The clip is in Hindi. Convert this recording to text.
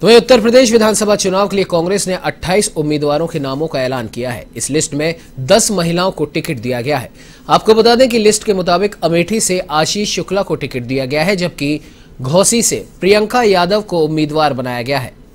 तो वहीं उत्तर प्रदेश विधानसभा चुनाव के लिए कांग्रेस ने 28 उम्मीदवारों के नामों का ऐलान किया है इस लिस्ट में 10 महिलाओं को टिकट दिया गया है आपको बता दें कि लिस्ट के मुताबिक अमेठी से आशीष शुक्ला को टिकट दिया गया है जबकि घोसी से प्रियंका यादव को उम्मीदवार बनाया गया है